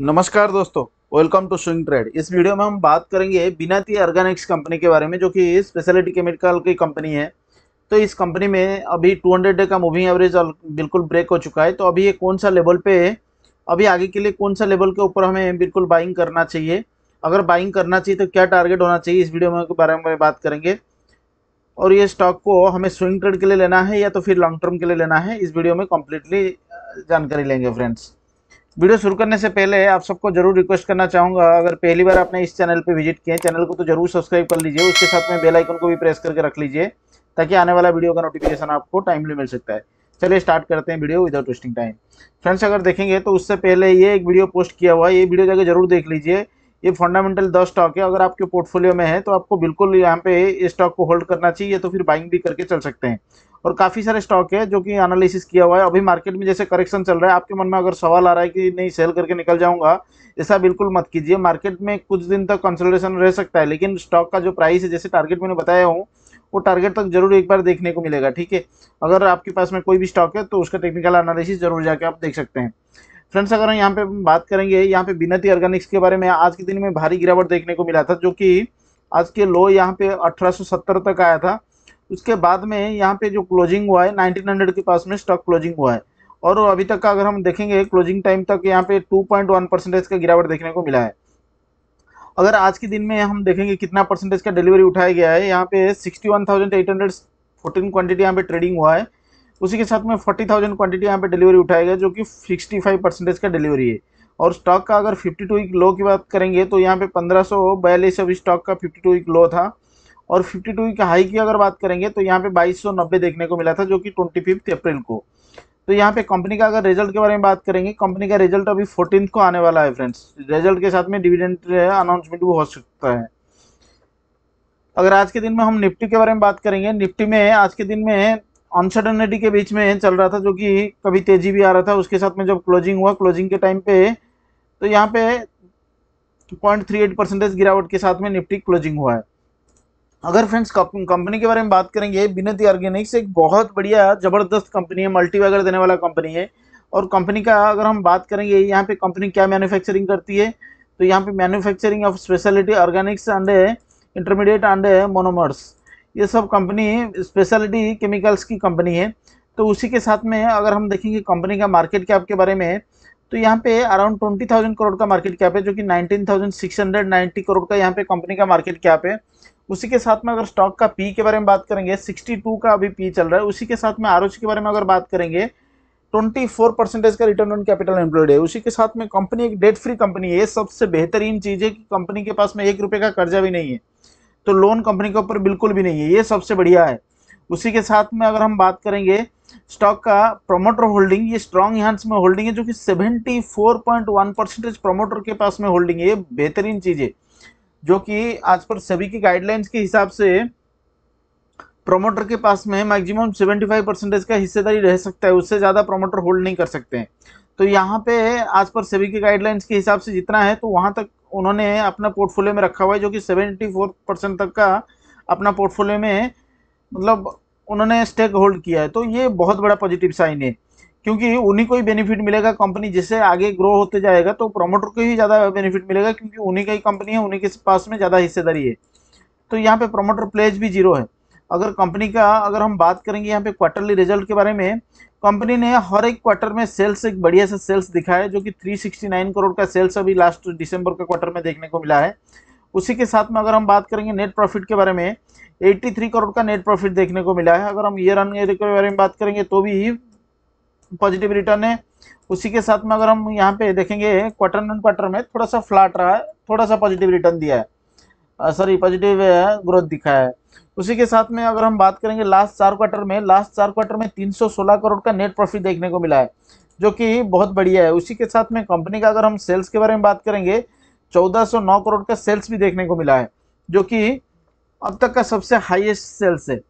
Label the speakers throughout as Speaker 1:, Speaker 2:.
Speaker 1: नमस्कार दोस्तों welcome to swing trade इस वीडियो में हम बात करेंगे बिनाती ऑर्गेनिक्स कंपनी के बारे में जो कि स्पेशलिटी केमिकल की कंपनी है तो इस कंपनी में अभी 200 डे का मूविंग एवरेज बिल्कुल ब्रेक हो चुका है तो अभी ये कौन सा लेवल पे है अभी आगे के लिए कौन सा लेवल के ऊपर हमें बिल्कुल बाइंग करना चाहिए अगर बाइंग करना चाहिए तो क्या टारगेट होना चाहिए इस वीडियो में के बारे में बात करेंगे और ये स्टॉक को हमें स्विंग ट्रेड के लिए लेना है या तो फिर लॉन्ग टर्म के लिए लेना है इस वीडियो में कम्प्लीटली जानकारी लेंगे फ्रेंड्स वीडियो शुरू करने से पहले आप सबको जरूर रिक्वेस्ट करना चाहूँगा अगर पहली बार आपने इस चैनल पर विजिट किए चैनल को तो जरूर सब्सक्राइब कर लीजिए उसके साथ में बेल आइकन को भी प्रेस करके रख लीजिए ताकि आने वाला वीडियो का नोटिफिकेशन आपको टाइमली मिल सकता है चलिए स्टार्ट करते हैं video without wasting time friends अगर देखेंगे तो उससे पहले ये एक वीडियो पोस्ट किया हुआ है ये वीडियो जाकर जरूर देख लीजिए ये फंडामेंटल दस स्टॉक है अगर आपके पोर्टफोलियो में है तो आपको बिल्कुल यहाँ पे इस स्टॉक को होल्ड करना चाहिए तो फिर बाइंग भी करके चल सकते हैं और काफ़ी सारे स्टॉक है जो कि एनालिसिस किया हुआ है अभी मार्केट में जैसे करेक्शन चल रहा है आपके मन में अगर सवाल आ रहा है कि नहीं सेल करके निकल जाऊंगा ऐसा बिल्कुल मत कीजिए मार्केट में कुछ दिन तक कंसल्टेशन रह सकता है लेकिन स्टॉक का जो प्राइस है जैसे टारगेट मैंने बताया हूँ वो टारगेट तक जरूर एक बार देखने को मिलेगा ठीक है अगर आपके पास में कोई भी स्टॉक है तो उसका टेक्निकल एनालिसिस जरूर जाके आप देख सकते हैं फ्रेंड्स अगर हम यहाँ पे बात करेंगे यहाँ पे बिनती ऑर्गेनिक्स के बारे में आज के दिन में भारी गिरावट देखने को मिला था जो कि आज के लो यहाँ पे 1870 तक आया था उसके बाद में यहाँ पे जो क्लोजिंग हुआ है 1900 के पास में स्टॉक क्लोजिंग हुआ है और अभी तक का अगर हम देखेंगे क्लोजिंग टाइम तक यहाँ पे 2.1 परसेंटेज का गिरावट देखने को मिला है अगर आज के दिन में हम देखेंगे कितना परसेंटेज का डिलीवरी उठाया गया है यहाँ पे 61,814 क्वांटिटी यहाँ पे ट्रेडिंग हुआ है उसी के साथ में थाउजेंड क्वांटिटी यहाँ पे डिलीवरी उठाया गया जो कि फाइव परसेंटेज का डिलीवरी है और स्टॉक का अगर 52 वीक लो की बात करेंगे तो यहाँ पे पंद्रह सौ बयालीस अभी स्टॉक का 52 वीक लो था और 52 वीक हाई की अगर बात करेंगे तो यहाँ पे 2290 देखने को मिला था जो कि ट्वेंटी अप्रैल को तो यहाँ पे कंपनी का अगर रिजल्ट के बारे में बात करेंगे कंपनी का रिजल्ट अभी फोर्टीन को आने वाला है फ्रेंड्स रिजल्ट के साथ में डिविडेंट अनाउंसमेंट भी हो सकता है अगर आज के दिन में हम निफ्टी के बारे में बात करेंगे निफ्टी में आज के दिन में अनसर्टनिटी के बीच में चल रहा था जो कि कभी तेजी भी आ रहा था उसके साथ में जब क्लोजिंग हुआ क्लोजिंग के टाइम पे तो यहाँ पे 0.38 परसेंटेज गिरावट के साथ में निफ्टी क्लोजिंग हुआ है अगर फ्रेंड्स कंपनी के बारे में बात करेंगे विनती ऑर्गेनिक्स एक बहुत बढ़िया ज़बरदस्त कंपनी है मल्टी वगैरह देने वाला कंपनी है और कंपनी का अगर हम बात करेंगे यहाँ पे कंपनी क्या मैन्युफैक्चरिंग करती है तो यहाँ पे manufacturing of specialty organics and intermediate and monomers ये सब कंपनी स्पेशलिटी केमिकल्स की कंपनी है तो उसी के साथ में अगर हम देखेंगे कंपनी का मार्केट कैप के बारे में तो यहाँ पे अराउंड ट्वेंटी थाउजेंड करोड़ का मार्केट कैप है जो कि nineteen thousand six hundred ninety crore का यहाँ पे कंपनी का मार्केट कैप है उसी के साथ में अगर स्टॉक का पी के बारे में बात करेंगे 62 का अभी पी चल रहा है उसी के साथ में आर के बारे में अगर बात करेंगे 24 परसेंटेज का रिटर्न ऑन कैपिटल एम्प्लॉयड है उसी के साथ में कंपनी एक डेट फ्री कंपनी है ये सबसे बेहतरीन चीज़ है कि कंपनी के पास में एक रुपये का कर्जा भी नहीं है तो लोन कंपनी के ऊपर बिल्कुल भी नहीं है ये सबसे बढ़िया है उसी के साथ में अगर हम बात करेंगे स्टॉक का प्रोमोटर होल्डिंग ये स्ट्रॉन्ग हैंड्स में होल्डिंग है जो कि 74.1 परसेंटेज प्रोमोटर के पास में होल्डिंग है ये बेहतरीन चीज़ है जो कि आज पर सभी की गाइडलाइंस के हिसाब से प्रमोटर के पास में मैक्सिमम 75 परसेंटेज का हिस्सेदारी रह सकता है उससे ज़्यादा प्रोमोटर होल्ड नहीं कर सकते हैं तो यहाँ पे आज पर सभी के गाइडलाइंस के हिसाब से जितना है तो वहाँ तक उन्होंने अपना पोर्टफोलियो में रखा हुआ है जो कि 74 परसेंट तक का अपना पोर्टफोलियो में मतलब उन्होंने स्टेक होल्ड किया है तो ये बहुत बड़ा पॉजिटिव साइन है क्योंकि उन्हीं को ही बेनिफिट मिलेगा कंपनी जैसे आगे ग्रो होते जाएगा तो प्रोमोटर को ही ज़्यादा बेनिफिट मिलेगा क्योंकि उन्हीं का ही कंपनी है उन्हीं के पास में ज़्यादा हिस्सेदारी है तो यहाँ पे प्रोमोटर प्लेज भी जीरो है अगर कंपनी का अगर हम बात करेंगे यहाँ पे क्वार्टरली रिजल्ट के बारे में कंपनी ने हर एक क्वार्टर में सेल्स एक बढ़िया सा सेल्स दिखाया जो कि थ्री करोड़ का सेल्स अभी लास्ट डिसम्बर का क्वार्टर में देखने को मिला है उसी के साथ में अगर हम बात करेंगे नेट प्रॉफिट के बारे में 83 करोड़ का नेट प्रॉफिट देखने को मिला है अगर हम ईयर ऑन ईयर के बारे में बात करेंगे तो भी पॉजिटिव रिटर्न है उसी के साथ में अगर हम यहाँ पे देखेंगे क्वार्टर नॉन क्वार्टर में थोड़ा सा फ्लैट रहा है थोड़ा सा पॉजिटिव रिटर्न दिया है सॉरी पॉजिटिव ग्रोथ दिखा है उसी के साथ में अगर हम बात करेंगे लास्ट चार क्वार्टर में लास्ट चार क्वार्टर में 316 करोड़ का नेट प्रॉफिट देखने को मिला है जो कि बहुत बढ़िया है उसी के साथ में कंपनी का अगर हम सेल्स के बारे में बात करेंगे 1409 करोड़ का सेल्स भी देखने को मिला है जो कि अब तक का सबसे हाईएस्ट सेल्स है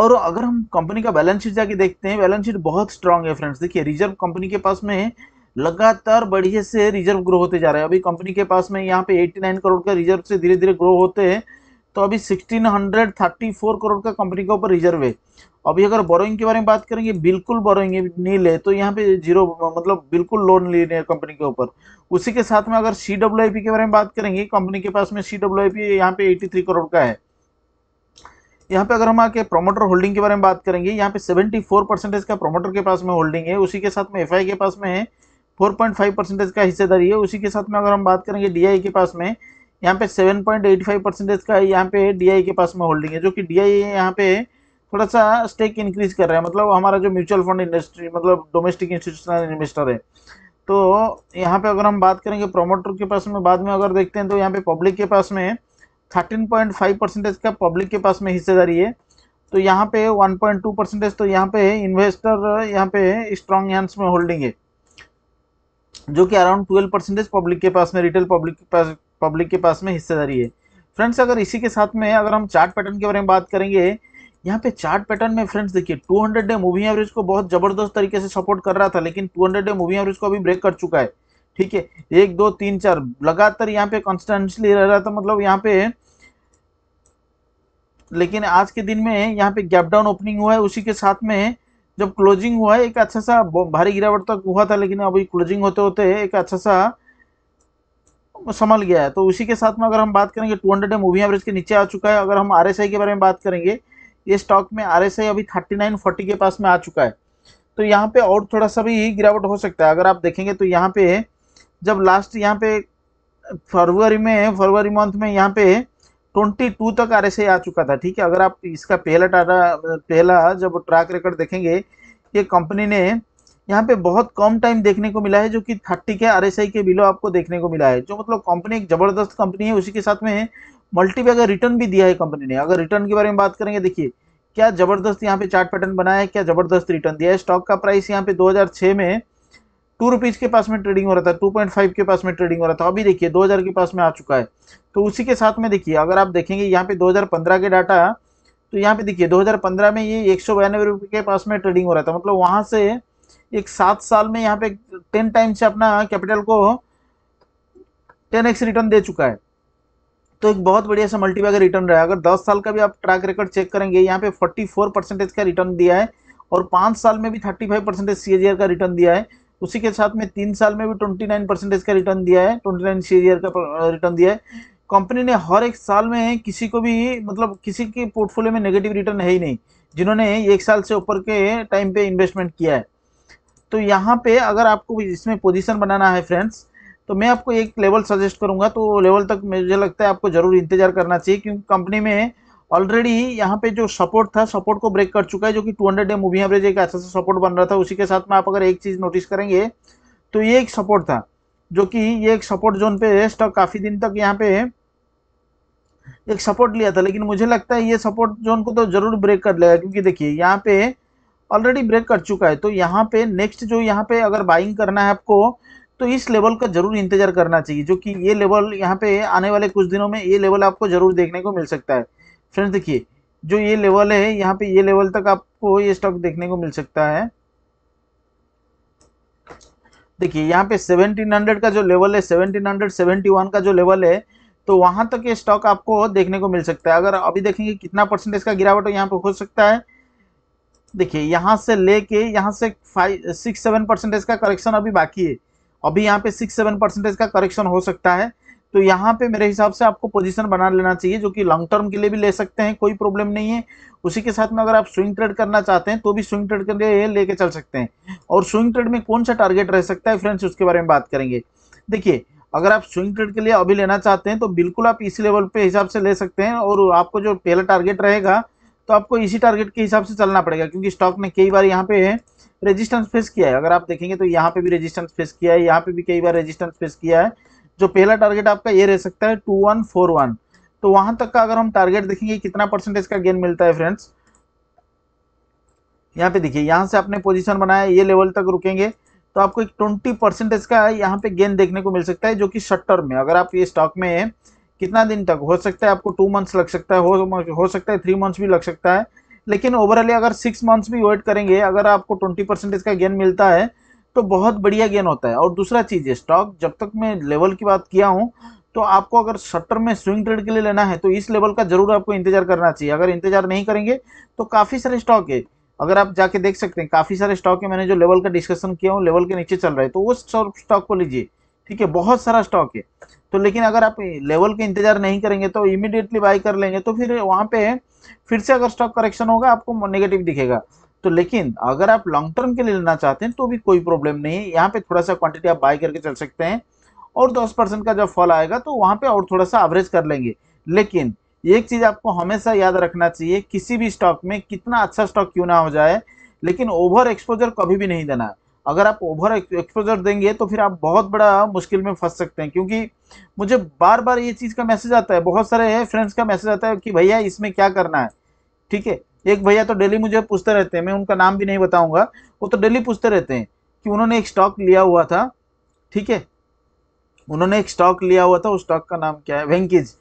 Speaker 1: और अगर हम कंपनी का बैलेंस शीट जाके देखते हैं बैलेंस शीट बहुत स्ट्रांग है फ्रेंड्स देखिए रिजर्व कंपनी के पास में लगातार बढ़िया से रिजर्व ग्रो होते जा रहे हैं अभी कंपनी के पास में यहाँ पे 89 करोड़ का रिजर्व से धीरे धीरे ग्रो होते हैं तो अभी 1634 करोड़ का कंपनी के ऊपर रिजर्व है अभी अगर बोरोइंग के बारे में बात करेंगे बिल्कुल बोरोइंग नहीं ले तो यहाँ पे जीरो मतलब बिल्कुल लोन ले रहे हैं कंपनी के ऊपर उसी के साथ में अगर सी के बारे में बात करेंगे कंपनी के पास में सी डब्ल्यू आई पी यहाँ पे एटी करोड़ का है यहाँ पे अगर हम आके प्रोमोटर होल्डिंग के बारे में बात करेंगे यहाँ पे 74 परसेंटेज का प्रोमोटर के पास में होल्डिंग है उसी के साथ में एफ के पास में है 4.5 परसेंटेज का हिस्सेदारी है उसी के साथ में अगर हम बात करेंगे डी के पास में यहाँ पे 7.85 परसेंटेज का यहाँ पे डी के पास में होल्डिंग है जो कि डी आई यहाँ पे थोड़ा सा स्टेक इंक्रीज कर रहा है मतलब हमारा जो म्यूचुअल फंड इंडस्ट्री मतलब डोमेस्टिक इंस्टीट्यूशनल इन्वेस्टर है तो यहाँ पर अगर हम बात करेंगे प्रोमोटर के पास में बाद में अगर देखते हैं तो यहाँ पे पब्लिक के पास में थर्टीन पॉइंट फाइव परसेंटेज का पब्लिक के पास में हिस्सेदारी है तो यहाँ पे वन पॉइंट टू परसेंटेज तो यहाँ पे है इन्वेस्टर यहाँ पे है स्ट्रॉन्ग हैंड्स में होल्डिंग है जो कि अराउंड ट्वेल्व परसेंटेज पब्लिक के पास में रिटेल पब्लिक के पास पब्लिक के पास में हिस्सेदारी है फ्रेंड्स अगर इसी के साथ में अगर हम चार्ट पैटर्न के बारे में बात करेंगे यहाँ पे चार्ट पैटर्न में फ्रेंड्स देखिए 200 डे मूविंग एवरेज को बहुत ज़बरदस्त तरीके से सपोर्ट कर रहा था लेकिन 200 डे मूविंग एवरेज को अभी ब्रेक कर चुका है ठीक है एक दो तीन चार लगातार यहाँ पे कॉन्स्टेंटली रह रहा था मतलब यहाँ पे लेकिन आज के दिन में यहाँ पे गैप डाउन ओपनिंग हुआ है उसी के साथ में जब क्लोजिंग हुआ है एक अच्छा सा भारी गिरावट तक हुआ था लेकिन अभी क्लोजिंग होते होते एक अच्छा सा संभल गया है तो उसी के साथ में अगर हम बात करेंगे टू हंड्रेड मूवी एवरेज के नीचे आ चुका है अगर हम आर के बारे में बात करेंगे ये स्टॉक में आर अभी थर्टी नाइन फोर्टी के पास में आ चुका है तो यहाँ पे और थोड़ा सा भी गिरावट हो सकता है अगर आप देखेंगे तो यहाँ पे जब लास्ट यहाँ पे फरवरी में फरवरी मंथ में यहाँ पे 22 तक आर आ चुका था ठीक है अगर आप इसका पहला टाटा पहला जब ट्रैक रिकॉर्ड देखेंगे ये कंपनी ने यहाँ पे बहुत कम टाइम देखने को मिला है जो कि थर्टी के आर के बिलो आपको देखने को मिला है जो मतलब कंपनी एक ज़बरदस्त कंपनी है उसी के साथ में मल्टीबैगर रिटर्न भी दिया है कंपनी ने अगर रिटर्न के बारे में बात करेंगे देखिए क्या ज़बरदस्त यहाँ पे चार्ट पैटर्न बनाया है क्या ज़बरदस्त रिटर्न दिया है स्टॉक का प्राइस यहाँ पे 2006 में टू रुपीज़ के पास में ट्रेडिंग हो रहा था टू पॉइंट फाइव के पास में ट्रेडिंग हो रहा था अभी देखिए दो हज़ार के पास में आ चुका है तो उसी के साथ में देखिए अगर आप देखेंगे यहाँ पे दो हज़ार पंद्रह के डाटा तो यहाँ पे देखिए दो हजार पंद्रह में ये एक सौ बयानवे के पास में ट्रेडिंग हो रहा था मतलब वहां से एक सात साल में यहाँ पे टेन टाइम्स से अपना कैपिटल को टेन एक्स रिटर्न दे चुका है तो एक बहुत बढ़िया सा मल्टीबैगर रिटर्न रहा है अगर दस साल का भी आप ट्रैक रिकॉर्ड चेक करेंगे यहाँ पे फोर्टी फोर परसेंटेज का रिटर्न दिया है और पाँच साल में भी थर्टी फाइव परसेंटेज सी का रिटर्न दिया है उसी के साथ में तीन साल में भी ट्वेंटी नाइन परसेंटेज का रिटर्न दिया है ट्वेंटी नाइन ईयर का रिटर्न दिया है कंपनी ने हर एक साल में किसी को भी मतलब किसी के पोर्टफोलियो में नेगेटिव रिटर्न है ही नहीं जिन्होंने एक साल से ऊपर के टाइम पे इन्वेस्टमेंट किया है तो यहाँ पे अगर आपको इसमें पोजीशन बनाना है फ्रेंड्स तो मैं आपको एक लेवल सजेस्ट करूँगा तो लेवल तक मुझे लगता है आपको ज़रूर इंतजार करना चाहिए क्योंकि कंपनी में ऑलरेडी यहाँ पे जो सपोर्ट था सपोर्ट को ब्रेक कर चुका है जो कि 200 डे मूवी एवरेज एक अच्छा सा सपोर्ट बन रहा था उसी के साथ में आप अगर एक चीज़ नोटिस करेंगे तो ये एक सपोर्ट था जो कि ये एक सपोर्ट जोन पे स्टॉक काफ़ी दिन तक यहाँ पे एक सपोर्ट लिया था लेकिन मुझे लगता है ये सपोर्ट जोन को तो ज़रूर ब्रेक कर लेगा क्योंकि देखिए यहाँ पे ऑलरेडी ब्रेक कर चुका है तो यहाँ पे नेक्स्ट जो यहाँ पे अगर बाइंग करना है आपको तो इस लेवल का जरूर इंतजार करना चाहिए जो कि ये लेवल यहाँ पे आने वाले कुछ दिनों में ये लेवल आपको जरूर देखने को मिल सकता है फ्रेंड्स देखिए जो ये लेवल है यहाँ पे ये लेवल तक आपको ये स्टॉक देखने को मिल सकता है देखिए यहाँ पे 1700 का जो लेवल है 1771 का जो लेवल है तो वहां तक ये स्टॉक आपको देखने को मिल सकता है अगर अभी देखेंगे कितना परसेंटेज का गिरावट यहाँ पे हो सकता है देखिए यहाँ से लेके यहाँ से फाइव सिक्स सेवन परसेंटेज का करेक्शन अभी बाकी है अभी यहाँ पे सिक्स सेवन परसेंटेज का करेक्शन हो सकता है तो यहाँ पे मेरे हिसाब से आपको पोजीशन बना लेना चाहिए जो कि लॉन्ग टर्म के लिए भी ले सकते हैं कोई प्रॉब्लम नहीं है उसी के साथ में अगर आप स्विंग ट्रेड करना चाहते हैं तो भी स्विंग ट्रेड के लिए लेके चल सकते हैं और स्विंग ट्रेड में कौन सा टारगेट रह सकता है फ्रेंड्स उसके बारे में बात करेंगे देखिए अगर आप स्विंग ट्रेड के लिए अभी लेना चाहते हैं तो बिल्कुल आप इसी लेवल पे हिसाब से ले सकते हैं और आपको जो पहला टारगेट रहेगा तो आपको इसी टारगेट के हिसाब से चलना पड़ेगा क्योंकि स्टॉक ने कई बार यहाँ पे है रेजिस्टेंस फेस किया है अगर आप देखेंगे तो यहाँ पे भी रेजिस्टेंस फेस किया है यहाँ पे भी कई बार रेजिस्टेंस फेस किया है जो पहला टारगेट आपका ये रह सकता है टू वन फोर वन तो वहां तक का अगर हम टारगेट देखेंगे कितना परसेंटेज का गेन मिलता है फ्रेंड्स यहाँ पे देखिए यहाँ से आपने पोजीशन बनाया ये लेवल तक रुकेंगे तो आपको एक ट्वेंटी परसेंटेज का यहाँ पे गेन देखने को मिल सकता है जो कि शॉर्ट टर्म में अगर आप ये स्टॉक में है कितना दिन तक हो सकता है आपको टू मंथ्स लग सकता है हो हो सकता है थ्री मंथ्स भी लग सकता है लेकिन ओवरऑली अगर सिक्स मंथ्स भी वेट करेंगे अगर आपको ट्वेंटी परसेंटेज का गेन मिलता है तो बहुत बढ़िया गेन होता है और दूसरा चीज़ है स्टॉक जब तक मैं लेवल की बात किया हूँ तो आपको अगर शटर में स्विंग ट्रेड के लिए लेना है तो इस लेवल का जरूर आपको इंतजार करना चाहिए अगर इंतजार नहीं करेंगे तो काफ़ी सारे स्टॉक है अगर आप जाके देख सकते हैं काफ़ी सारे स्टॉक है मैंने जो लेवल का डिस्कशन किया हूँ लेवल के नीचे चल रहा है तो वो स्टॉक को लीजिए ठीक है बहुत सारा स्टॉक है तो लेकिन अगर आप लेवल के इंतजार नहीं करेंगे तो इमिडिएटली बाई कर लेंगे तो फिर वहाँ पे फिर से अगर स्टॉक करेक्शन होगा आपको नेगेटिव दिखेगा तो लेकिन अगर आप लॉन्ग टर्म के लिए लेना चाहते हैं तो भी कोई प्रॉब्लम नहीं है यहाँ पे थोड़ा सा क्वांटिटी आप बाय करके चल सकते हैं और 10 परसेंट का जब फॉल आएगा तो वहाँ पे और थोड़ा सा एवरेज कर लेंगे लेकिन एक चीज़ आपको हमेशा याद रखना चाहिए किसी भी स्टॉक में कितना अच्छा स्टॉक क्यों ना हो जाए लेकिन ओवर एक्सपोजर कभी भी नहीं देना है अगर आप ओवर एक्सपोजर देंगे तो फिर आप बहुत बड़ा मुश्किल में फंस सकते हैं क्योंकि मुझे बार बार ये चीज़ का मैसेज आता है बहुत सारे फ्रेंड्स का मैसेज आता है कि भैया इसमें क्या करना है ठीक है एक भैया तो डेली मुझे पूछते रहते हैं मैं उनका नाम भी नहीं बताऊंगा वो तो डेली पूछते रहते हैं कि उन्होंने एक स्टॉक लिया हुआ था ठीक है उन्होंने एक स्टॉक लिया हुआ था उस स्टॉक का नाम क्या है वेंकीज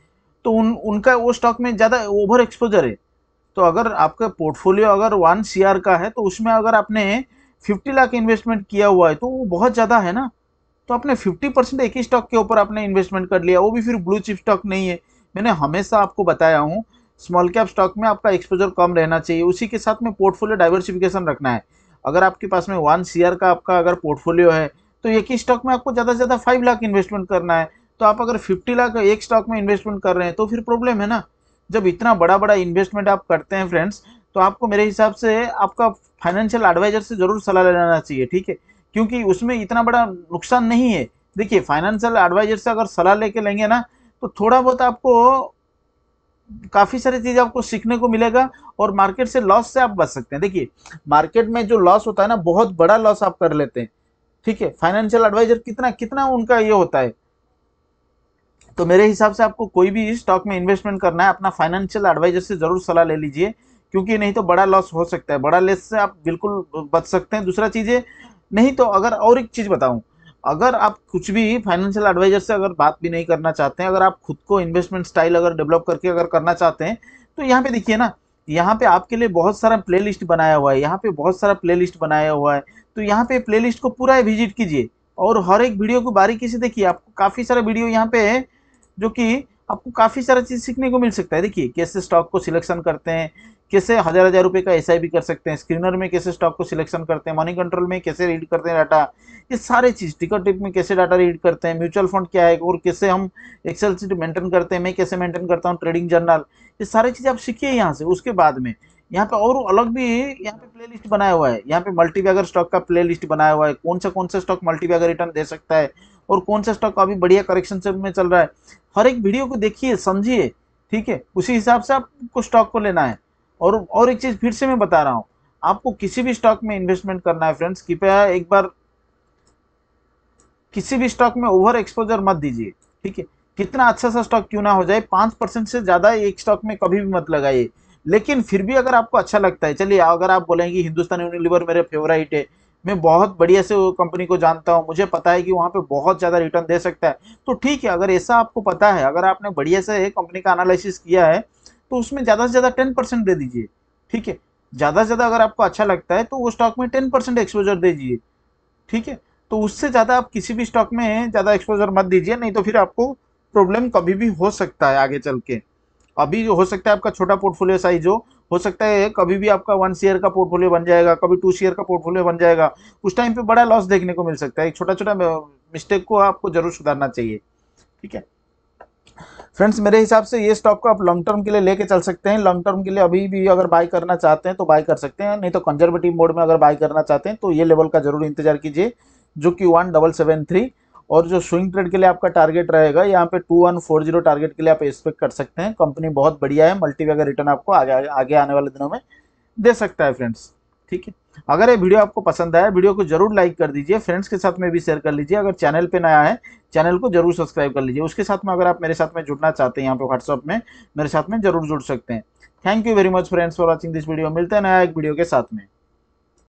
Speaker 1: तो उन उनका वो स्टॉक में ज़्यादा ओवर एक्सपोजर है तो अगर आपका पोर्टफोलियो अगर वन सी का है तो उसमें अगर आपने फिफ्टी लाख इन्वेस्टमेंट किया हुआ है तो वो बहुत ज़्यादा है ना तो आपने फिफ्टी परसेंट एक ही स्टॉक के ऊपर आपने इन्वेस्टमेंट कर लिया वो भी फिर ब्लू चिप स्टॉक नहीं है मैंने हमेशा आपको बताया हूँ स्मॉल कैप स्टॉक में आपका एक्सपोजर कम रहना चाहिए उसी के साथ में पोर्टफोलियो डाइवर्सिफिकेशन रखना है अगर आपके पास में वन सी का आपका अगर पोर्टफोलियो है तो एक ही स्टॉक में आपको ज़्यादा से ज़्यादा फाइव लाख इन्वेस्टमेंट करना है तो आप अगर फिफ्टी लाख एक स्टॉक में इन्वेस्टमेंट कर रहे हैं तो फिर प्रॉब्लम है ना जब इतना बड़ा बड़ा इन्वेस्टमेंट आप करते हैं फ्रेंड्स तो आपको मेरे हिसाब से आपका फाइनेंशियल एडवाइजर से ज़रूर सलाह लेना चाहिए ठीक है क्योंकि उसमें इतना बड़ा नुकसान नहीं है देखिए फाइनेंशियल एडवाइजर से अगर सलाह लेके लेंगे ना तो थोड़ा बहुत आपको काफ़ी सारी चीज़ आपको सीखने को मिलेगा और मार्केट से लॉस से आप बच सकते हैं देखिए मार्केट में जो लॉस होता है ना बहुत बड़ा लॉस आप कर लेते हैं ठीक है फाइनेंशियल एडवाइजर कितना कितना उनका ये होता है तो मेरे हिसाब से आपको कोई भी स्टॉक में इन्वेस्टमेंट करना है अपना फाइनेंशियल एडवाइजर से ज़रूर सलाह ले लीजिए क्योंकि नहीं तो बड़ा लॉस हो सकता है बड़ा लेस से आप बिल्कुल बच सकते हैं दूसरा चीज़ है नहीं तो अगर और एक चीज़ बताऊँ अगर आप कुछ भी फाइनेंशियल एडवाइजर से अगर बात भी नहीं करना चाहते हैं अगर आप खुद को इन्वेस्टमेंट स्टाइल अगर डेवलप करके अगर करना चाहते हैं तो यहाँ पे देखिए ना यहाँ पे आपके लिए बहुत सारा प्लेलिस्ट बनाया हुआ है यहाँ पे बहुत सारा प्लेलिस्ट बनाया हुआ है तो यहाँ पे प्लेलिस्ट को पूरा विजिट कीजिए और हर एक वीडियो को बारीकी से देखिए आपको काफ़ी सारा वीडियो यहाँ पे है जो कि आपको काफ़ी सारा चीज़ सीखने को मिल सकता है देखिए कैसे स्टॉक को सिलेक्शन करते हैं कैसे हज़ार हज़ार रुपये का एस कर सकते हैं स्क्रीनर में कैसे स्टॉक को सिलेक्शन करते हैं मनी कंट्रोल में कैसे रीड करते हैं डाटा ये सारे चीज़ टिकट टिप में कैसे डाटा रीड करते हैं म्यूचुअल फंड क्या है और कैसे हम एक्सेल सीट मेंटेन करते हैं मैं कैसे मेंटेन करता हूँ ट्रेडिंग जर्नल ये सारे चीज़ आप सीखिए यहाँ से उसके बाद में यहाँ पे और अलग भी यहाँ पे प्ले लिस्ट बनाया हुआ है यहाँ पे मल्टीबैगर स्टॉक का प्ले लिस्ट बनाया हुआ है कौन सा कौन सा स्टॉक मल्टीबैगर रिटर्न दे सकता है और कौन सा स्टॉक अभी बढ़िया करेक्शन में चल रहा है हर एक वीडियो को देखिए समझिए ठीक है उसी हिसाब से आपको स्टॉक को लेना है और और एक चीज़ फिर से मैं बता रहा हूँ आपको किसी भी स्टॉक में इन्वेस्टमेंट करना है फ्रेंड्स कृपया एक बार किसी भी स्टॉक में ओवर एक्सपोजर मत दीजिए ठीक है कितना अच्छा सा स्टॉक क्यों ना हो जाए पाँच परसेंट से ज़्यादा एक स्टॉक में कभी भी मत लगाइए लेकिन फिर भी अगर आपको अच्छा लगता है चलिए अगर आप बोलेंगे हिंदुस्तान यूनिलीवर मेरे फेवरेट है मैं बहुत बढ़िया से कंपनी को जानता हूँ मुझे पता है कि वहाँ पे बहुत ज़्यादा रिटर्न दे सकता है तो ठीक है अगर ऐसा आपको पता है अगर आपने बढ़िया से कंपनी का एनालिसिस किया है तो उसमें ज़्यादा से ज़्यादा टेन परसेंट दे दीजिए ठीक है ज़्यादा से ज़्यादा अगर आपको अच्छा लगता है तो वो स्टॉक में टेन परसेंट एक्सपोजर दीजिए ठीक है तो उससे ज़्यादा आप किसी भी स्टॉक में ज़्यादा एक्सपोजर मत दीजिए नहीं तो फिर आपको प्रॉब्लम कभी भी हो सकता है आगे चल के अभी हो सकता है आपका छोटा पोर्टफोलियो साइज हो हो सकता है कभी भी आपका वन शेयर का पोर्टफोलियो बन जाएगा कभी टू शेयर का पोर्टफोलियो बन जाएगा उस टाइम पे बड़ा लॉस देखने को मिल सकता है एक छोटा छोटा मिस्टेक को आपको जरूर सुधारना चाहिए ठीक है फ्रेंड्स मेरे हिसाब से ये स्टॉक को आप लॉन्ग टर्म के लिए लेके चल सकते हैं लॉन्ग टर्म के लिए अभी भी अगर बाय करना चाहते हैं तो बाय कर सकते हैं नहीं तो कंजर्वेटिव मोड में अगर बाय करना चाहते हैं तो ये लेवल का जरूर इंतजार कीजिए जो कि वन डबल सेवन थ्री और जो स्विंग ट्रेड के लिए आपका टारगेट रहेगा यहाँ पे two one four zero target के लिए आप एक्सपेक्ट कर सकते हैं कंपनी बहुत बढ़िया है मल्टीवेगर रिटर्न आपको आगे आगे आने वाले दिनों में दे सकता है फ्रेंड्स ठीक है अगर ये वीडियो आपको पसंद आया वीडियो को जरूर लाइक कर दीजिए फ्रेंड्स के साथ में भी शेयर कर लीजिए अगर चैनल पे नया है चैनल को जरूर सब्सक्राइब कर लीजिए उसके साथ में अगर आप मेरे साथ में जुड़ना चाहते हैं यहाँ पे व्हाट्सअप में मेरे साथ में जरूर जुड़ सकते हैं thank you very much friends for watching this video मिलते हैं नया एक वीडियो के साथ में